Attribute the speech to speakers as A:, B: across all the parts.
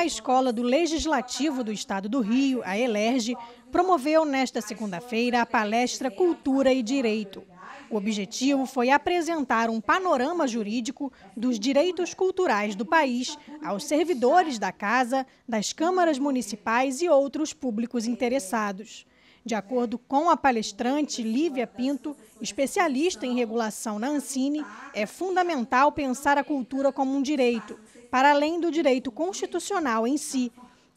A: A Escola do Legislativo do Estado do Rio, a ELERJ, promoveu nesta segunda-feira a palestra Cultura e Direito. O objetivo foi apresentar um panorama jurídico dos direitos culturais do país aos servidores da Casa, das câmaras municipais e outros públicos interessados. De acordo com a palestrante Lívia Pinto, especialista em regulação na Ancine, é fundamental pensar a cultura como um direito, para além do direito constitucional em si.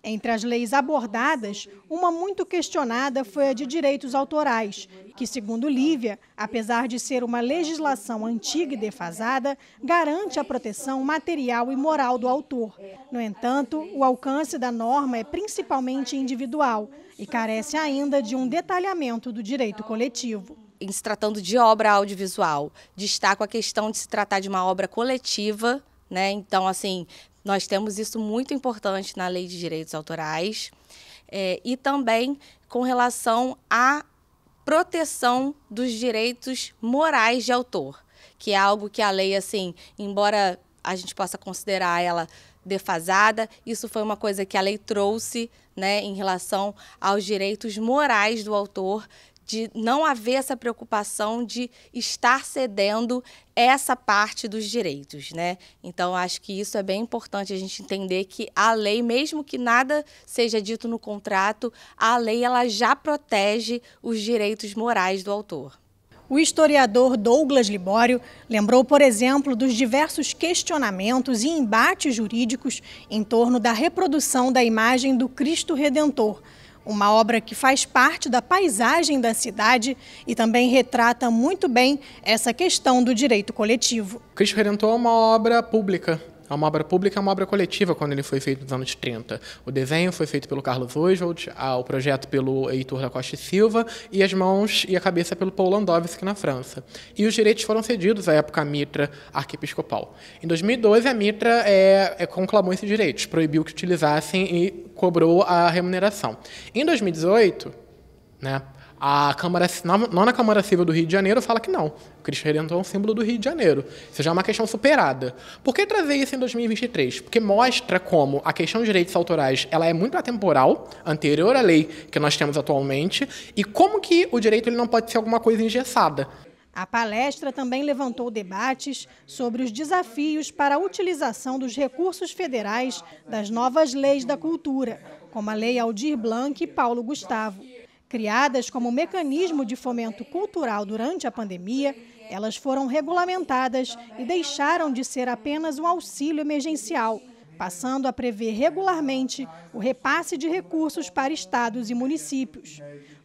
A: Entre as leis abordadas, uma muito questionada foi a de direitos autorais, que, segundo Lívia, apesar de ser uma legislação antiga e defasada, garante a proteção material e moral do autor. No entanto, o alcance da norma é principalmente
B: individual e carece ainda de um detalhamento do direito coletivo em se tratando de obra audiovisual, destaco a questão de se tratar de uma obra coletiva né? Então, assim, nós temos isso muito importante na lei de direitos autorais é, e também com relação à proteção dos direitos morais de autor, que é algo que a lei, assim, embora a gente possa considerar ela defasada. Isso foi uma coisa que a lei trouxe né, em relação aos direitos morais do autor, de não haver essa preocupação de estar cedendo essa parte dos direitos, né? Então acho que isso é bem importante a gente entender que a lei, mesmo que nada seja dito no contrato, a lei ela já protege os direitos morais do autor.
A: O historiador Douglas Libório lembrou, por exemplo, dos diversos questionamentos e embates jurídicos em torno da reprodução da imagem do Cristo Redentor, uma obra que faz parte da paisagem da cidade e também retrata muito bem essa questão do direito coletivo.
C: Cristo Redentor é uma obra pública. É uma obra pública, é uma obra coletiva quando ele foi feito nos anos 30. O desenho foi feito pelo Carlos Oswald, o projeto pelo Heitor da Costa e Silva e as mãos e a cabeça pelo Paul Landowski na França. E os direitos foram cedidos à época à Mitra arquiepiscopal. Em 2012, a Mitra é, é, conclamou esses direitos, proibiu que utilizassem e cobrou a remuneração. Em 2018, né, a Câmara, nona Câmara Civil do Rio de Janeiro fala que não. O Cristo Redentor é um símbolo do Rio de Janeiro. Isso já é uma questão superada. Por que trazer isso em 2023? Porque mostra como a questão de direitos autorais ela é muito atemporal, anterior à lei que nós temos atualmente, e como que o direito ele não pode ser alguma coisa engessada.
A: A palestra também levantou debates sobre os desafios para a utilização dos recursos federais das novas leis da cultura, como a Lei Aldir Blanc e Paulo Gustavo. Criadas como mecanismo de fomento cultural durante a pandemia, elas foram regulamentadas e deixaram de ser apenas um auxílio emergencial, passando a prever regularmente o repasse de recursos para estados e municípios.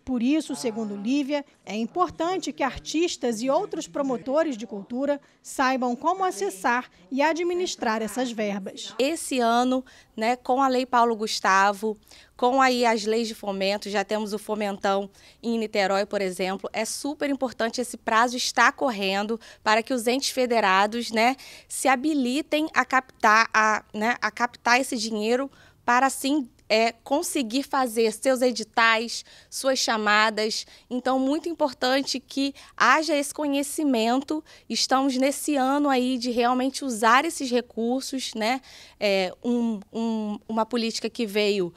A: Por isso, segundo Lívia, é importante que artistas e outros promotores de cultura saibam como acessar e administrar
B: essas verbas. Esse ano, né, com a Lei Paulo Gustavo, com aí as leis de fomento, já temos o fomentão em Niterói, por exemplo, é super importante esse prazo está correndo para que os entes federados, né, se habilitem a captar a, né, a captar esse dinheiro para assim é conseguir fazer seus editais, suas chamadas. Então, muito importante que haja esse conhecimento. Estamos nesse ano aí de realmente usar esses recursos, né? É, um, um, uma política que veio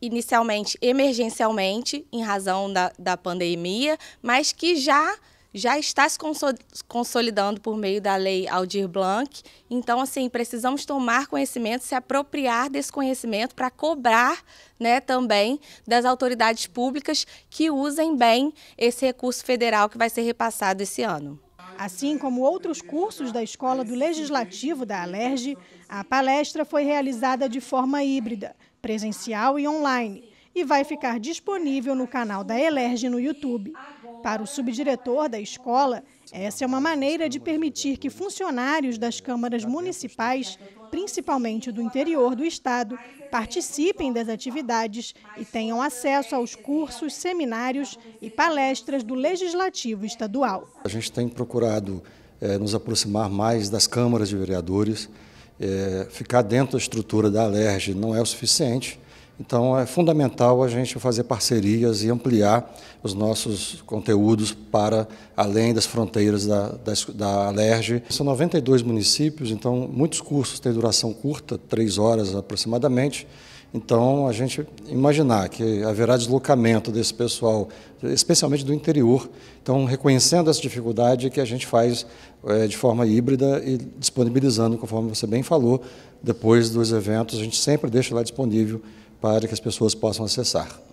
B: inicialmente emergencialmente, em razão da, da pandemia, mas que já já está se consolidando por meio da lei Aldir Blanc. Então, assim, precisamos tomar conhecimento, se apropriar desse conhecimento para cobrar né, também das autoridades públicas que usem bem esse recurso federal que vai ser repassado esse ano.
A: Assim como outros cursos da Escola do Legislativo da Alerj, a palestra foi realizada de forma híbrida, presencial e online, e vai ficar disponível no canal da Alerj no YouTube. Para o subdiretor da escola, essa é uma maneira de permitir que funcionários das câmaras municipais, principalmente do interior do estado, participem das atividades e tenham acesso aos cursos, seminários e palestras do Legislativo Estadual.
D: A gente tem procurado é, nos aproximar mais das câmaras de vereadores. É, ficar dentro da estrutura da Alerj não é o suficiente. Então, é fundamental a gente fazer parcerias e ampliar os nossos conteúdos para além das fronteiras da, da, da Alerj. São 92 municípios, então muitos cursos têm duração curta, três horas aproximadamente. Então, a gente imaginar que haverá deslocamento desse pessoal, especialmente do interior. Então, reconhecendo essa dificuldade que a gente faz é, de forma híbrida e disponibilizando, conforme você bem falou, depois dos eventos, a gente sempre deixa lá disponível para que as pessoas possam acessar.